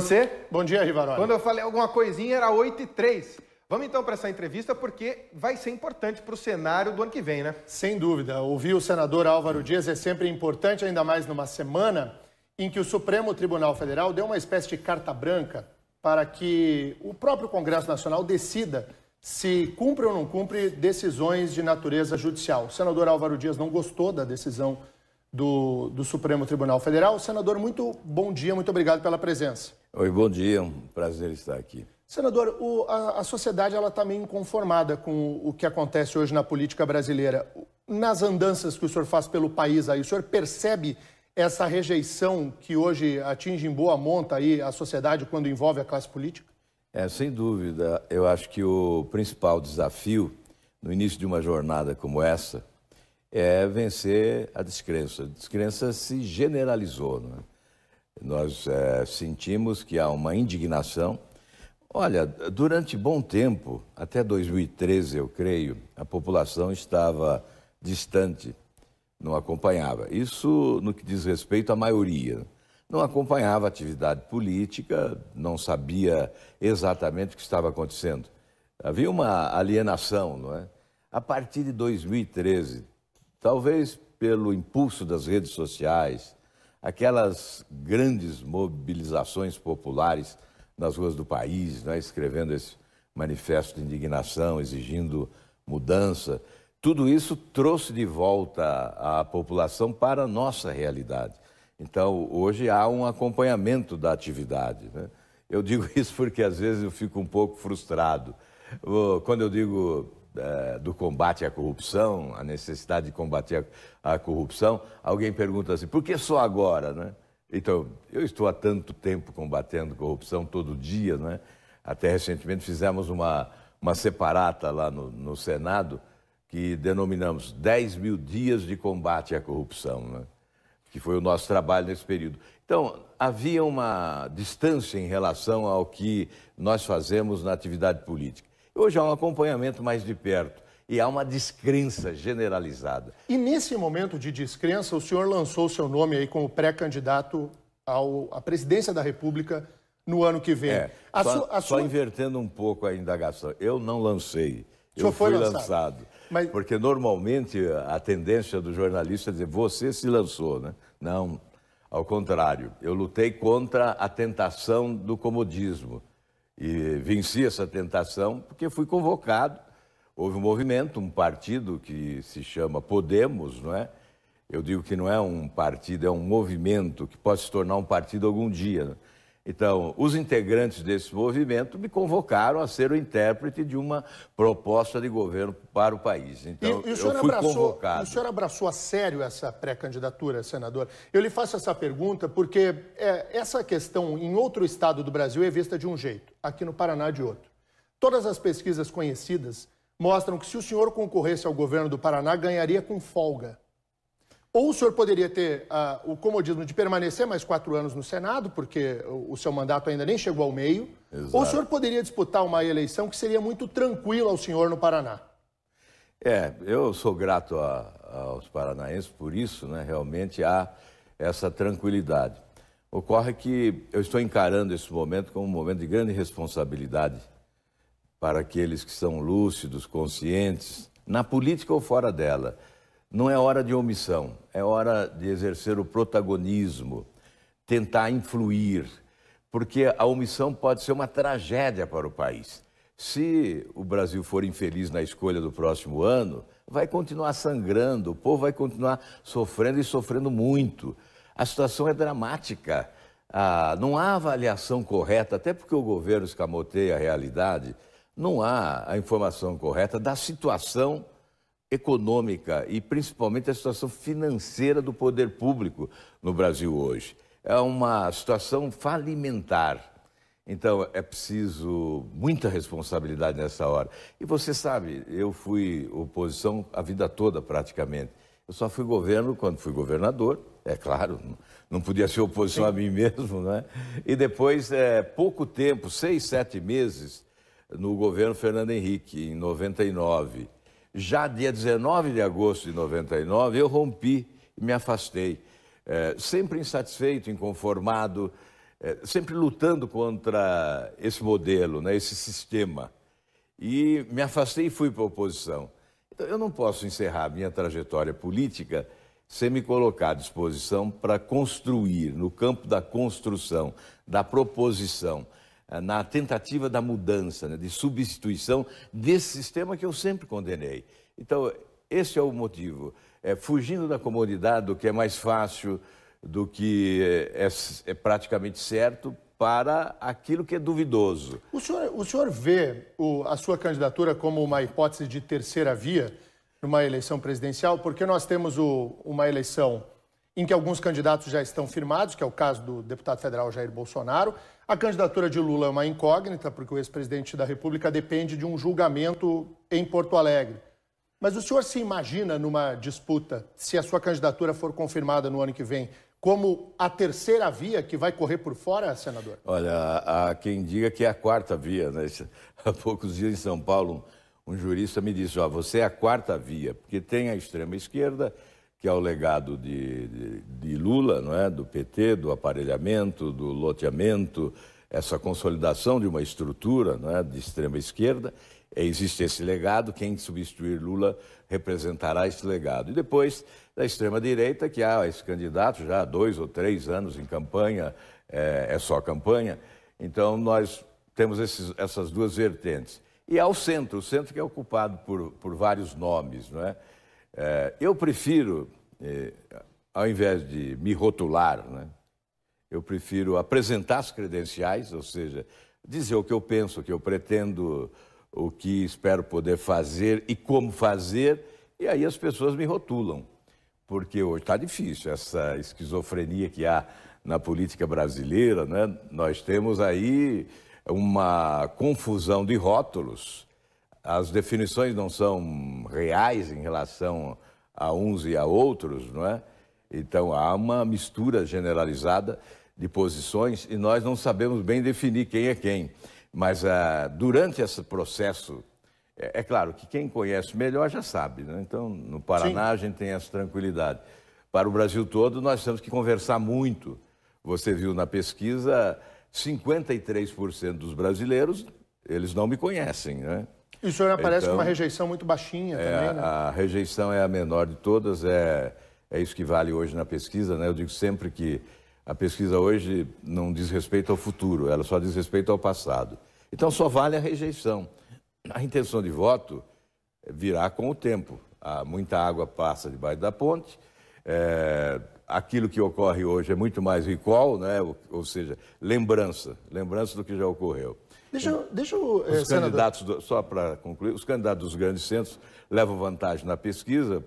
você? Bom dia, Rivarola. Quando eu falei alguma coisinha, era 8 e 3. Vamos então para essa entrevista, porque vai ser importante para o cenário do ano que vem, né? Sem dúvida. Ouvir o senador Álvaro Dias é sempre importante, ainda mais numa semana em que o Supremo Tribunal Federal deu uma espécie de carta branca para que o próprio Congresso Nacional decida se cumpre ou não cumpre decisões de natureza judicial. O senador Álvaro Dias não gostou da decisão do, do Supremo Tribunal Federal. Senador, muito bom dia, muito obrigado pela presença. Oi, bom dia, um prazer estar aqui. Senador, o, a, a, sociedade ela está meio inconformada com o, o que acontece hoje na política brasileira. Nas andanças que o senhor faz pelo país aí, o senhor percebe essa rejeição que hoje atinge em boa monta aí a sociedade quando envolve a classe política? É, sem dúvida. Eu acho que o principal desafio no início de uma jornada como essa é vencer a descrença. A descrença se generalizou, não é? Nós é, sentimos que há uma indignação. Olha, durante bom tempo, até 2013, eu creio, a população estava distante, não acompanhava. Isso no que diz respeito à maioria. Não acompanhava a atividade política, não sabia exatamente o que estava acontecendo. Havia uma alienação, não é? A partir de 2013, talvez pelo impulso das redes sociais, aquelas grandes mobilizações populares nas ruas do país, né, escrevendo esse manifesto de indignação, exigindo mudança. Tudo isso trouxe de volta a população para a nossa realidade. Então, hoje há um acompanhamento da atividade. Né? Eu digo isso porque às vezes eu fico um pouco frustrado. Quando eu digo é, do combate à corrupção, a necessidade de combater a, a corrupção, alguém pergunta assim, por que só agora, né? Então, eu estou há tanto tempo combatendo corrupção todo dia, né? Até recentemente fizemos uma, uma separata lá no, no Senado que denominamos 10 mil dias de combate à corrupção, né? que foi o nosso trabalho nesse período. Então, havia uma distância em relação ao que nós fazemos na atividade política. Hoje há um acompanhamento mais de perto e há uma descrença generalizada. E nesse momento de descrença, o senhor lançou o seu nome aí como pré-candidato à presidência da República no ano que vem. É, a só, só invertendo um pouco a indagação, eu não lancei, o eu fui lançado. lançado. Mas... Porque normalmente a tendência do jornalista é dizer, você se lançou, né? Não, ao contrário, eu lutei contra a tentação do comodismo e venci essa tentação porque fui convocado. Houve um movimento, um partido que se chama Podemos, não é? Eu digo que não é um partido, é um movimento que pode se tornar um partido algum dia. Né? Então, os integrantes desse movimento me convocaram a ser o intérprete de uma proposta de governo para o país. Então, e, e o eu fui abraçou, convocado. O senhor abraçou a sério essa pré-candidatura, senador? Eu lhe faço essa pergunta porque é, essa questão em outro estado do Brasil é vista de um jeito, aqui no Paraná de outro. Todas as pesquisas conhecidas mostram que se o senhor concorresse ao governo do Paraná, ganharia com folga. Ou o senhor poderia ter uh, o comodismo de permanecer mais quatro anos no Senado, porque o, o seu mandato ainda nem chegou ao meio. Exato. Ou o senhor poderia disputar uma eleição que seria muito tranquila ao senhor no Paraná. É, eu sou grato a, aos paranaenses por isso, né? Realmente há essa tranquilidade. Ocorre que eu estou encarando esse momento como um momento de grande responsabilidade para aqueles que são lúcidos, conscientes, na política ou fora dela não é hora de omissão, é hora de exercer o protagonismo, tentar influir, porque a omissão pode ser uma tragédia para o país. Se o Brasil for infeliz na escolha do próximo ano, vai continuar sangrando, o povo vai continuar sofrendo e sofrendo muito. A situação é dramática. Ah, não há avaliação correta, até porque o governo escamoteia a realidade, não há a informação correta da situação econômica e principalmente a situação financeira do poder público no Brasil hoje. É uma situação falimentar. Então é preciso muita responsabilidade nessa hora. E você sabe, eu fui oposição a vida toda praticamente. Eu só fui governo quando fui governador, é claro, não podia ser oposição Sim. a mim mesmo, né? E depois, é, pouco tempo, seis, sete meses, no governo Fernando Henrique, em 99. Já dia 19 de agosto de 99, eu rompi e me afastei. É, sempre insatisfeito, inconformado, é, sempre lutando contra esse modelo, né, esse sistema. E me afastei e fui para a oposição. Então, eu não posso encerrar a minha trajetória política sem me colocar à disposição para construir, no campo da construção, da proposição, eh, na tentativa da mudança, né, de substituição desse sistema que eu sempre condenei. Então, esse é o motivo. É, fugindo da comodidade, do que é mais fácil, do que é, é, é praticamente certo, para aquilo que é duvidoso. O senhor, o senhor vê o, a sua candidatura como uma hipótese de terceira via numa eleição presidencial? Porque nós temos o, uma eleição em que alguns candidatos já estão firmados, que é o caso do deputado federal Jair Bolsonaro, a candidatura de Lula é uma incógnita, porque o ex-presidente da República depende de um julgamento em Porto Alegre. Mas o senhor se imagina numa disputa, se a sua candidatura for confirmada no ano que vem, como a terceira via que vai correr por fora, senador? Olha, há quem diga que é a quarta via. Né? Há poucos dias em São Paulo, um jurista me disse: ó, você é a quarta via, porque tem a extrema-esquerda, que é o legado de, de, de Lula, não é? do PT, do aparelhamento, do loteamento, essa consolidação de uma estrutura não é? de extrema esquerda. É, existe esse legado, quem substituir Lula representará esse legado. E depois da extrema-direita, que há esse candidato já há dois ou três anos em campanha, é, é só campanha. Então, nós temos esses, essas duas vertentes. E há o centro, o centro que é ocupado por, por vários nomes, não é? É, eu prefiro, é, ao invés de me rotular, né, eu prefiro apresentar as credenciais, ou seja, dizer o que eu penso, o que eu pretendo, o que espero poder fazer e como fazer, e aí as pessoas me rotulam. Porque hoje está difícil essa esquizofrenia que há na política brasileira, né? nós temos aí uma confusão de rótulos as definições não são reais em relação a uns e a outros, não é? Então há uma mistura generalizada de posições e nós não sabemos bem definir quem é quem. Mas ah, durante esse processo, é, é, claro que quem conhece melhor já sabe, né? então no Paraná Sim. a gente tem essa tranquilidade. Para o Brasil todo, nós temos que conversar muito. Você viu na pesquisa, 53% dos brasileiros, eles não me conhecem, né? E o senhor aparece então, com uma então, rejeição muito baixinha é, também, né? A rejeição é a menor de todas, é, é isso que vale hoje na pesquisa, né? Eu digo sempre que a pesquisa hoje não diz respeito ao futuro, ela só diz respeito ao passado. Então só vale a rejeição. A intenção de voto é virá com o tempo. Há ah, muita água passa debaixo da ponte. É, aquilo que ocorre hoje é muito mais recall, né? ou, ou seja, lembrança, lembrança do que já ocorreu. Deixa, deixa eu, os é, candidatos, do, só para concluir, os candidatos dos grandes centros levam vantagem na pesquisa,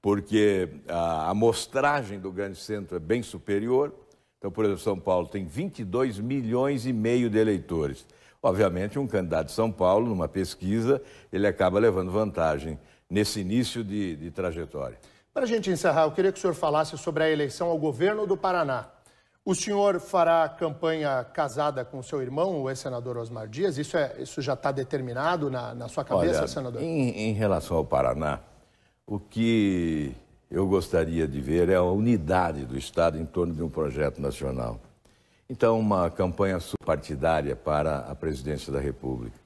porque a amostragem do grande centro é bem superior. Então, por exemplo, São Paulo tem 22 milhões e meio de eleitores. Obviamente, um candidato de São Paulo, numa pesquisa, ele acaba levando vantagem nesse início de, de trajetória. Para a gente encerrar, eu queria que o senhor falasse sobre a eleição ao governo do Paraná. O senhor fará campanha casada com seu irmão, o ex-senador Osmar Dias? Isso, é, isso já está determinado na, na, sua cabeça, Olha, senador? Em, em relação ao Paraná, o que eu gostaria de ver é a unidade do Estado em torno de um projeto nacional. Então, uma campanha subpartidária para a presidência da República.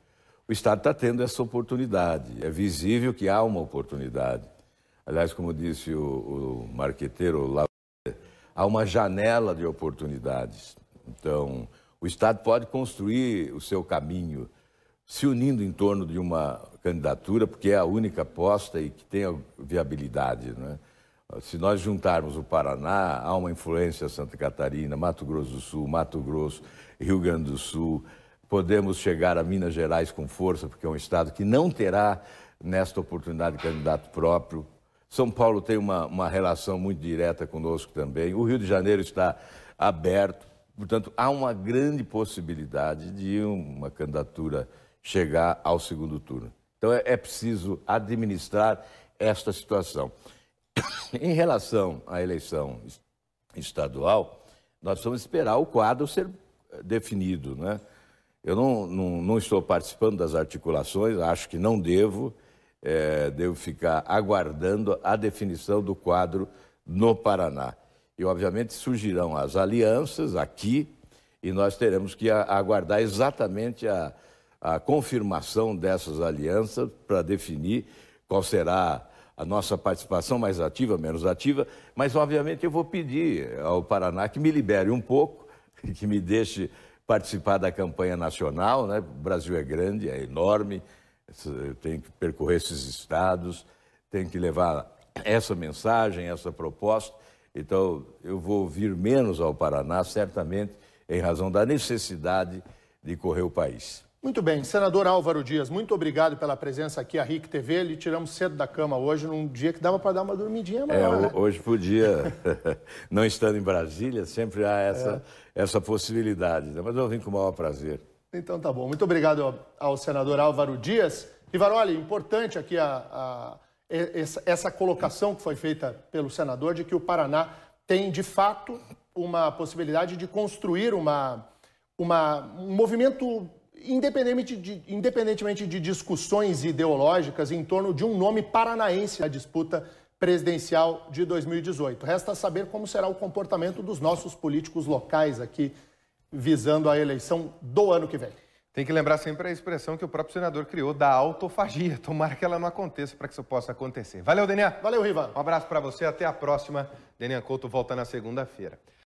O Estado está tendo essa oportunidade, é visível que há uma oportunidade. Aliás, como disse o, o marqueteiro há uma janela de oportunidades. Então, o Estado pode construir o seu caminho se unindo em torno de uma candidatura, porque é a única aposta e que tem viabilidade. Né? Se nós juntarmos o Paraná, há uma influência Santa Catarina, Mato Grosso do Sul, Mato Grosso, Rio Grande do Sul, podemos chegar a Minas Gerais com força, porque é um Estado que não terá, nesta oportunidade, candidato próprio, são Paulo tem uma, uma relação muito direta conosco também. O Rio de Janeiro está aberto. Portanto, há uma grande possibilidade de uma candidatura chegar ao segundo turno. Então, é, é preciso administrar esta situação. Em relação à eleição estadual, nós vamos esperar o quadro ser eh, definido. Né? Eu não, não, não estou participando das articulações, acho que não devo é, devo ficar aguardando a definição do quadro no Paraná. E, obviamente, surgirão as alianças aqui e nós teremos que aguardar exatamente a, a confirmação dessas alianças para definir qual será a nossa participação mais ativa, menos ativa, mas obviamente eu vou pedir ao Paraná que me libere um pouco, que me deixe participar da campanha nacional, né? O Brasil é grande, é enorme, tem que percorrer esses estados, tem que levar essa mensagem, essa proposta. Então, eu vou vir menos ao Paraná, certamente, em razão da necessidade de correr o país. Muito bem, senador Álvaro Dias, muito obrigado pela presença aqui à RIC TV. Lhe tiramos cedo da cama hoje, num dia que dava para dar uma dormidinha maior. É, é, né? Hoje podia, não estando em Brasília, sempre há essa, é. essa possibilidade, né? mas eu vim com o maior prazer. Então tá bom. Muito obrigado ao, ao senador Álvaro Dias. Varoli, importante aqui a, a, essa, essa colocação que foi feita pelo senador de que o Paraná tem, de fato, uma possibilidade de construir uma, uma, um movimento independentemente de, independentemente de discussões ideológicas em torno de um nome paranaense na disputa presidencial de 2018. Resta saber como será o comportamento dos nossos políticos locais aqui visando a eleição do ano que vem. Tem que lembrar sempre a expressão que o próprio senador criou da autofagia. Tomara que ela não aconteça para que isso possa acontecer. Valeu, Denian. Valeu, Riva. Um abraço para você. Até a próxima. Denian Couto volta na segunda-feira.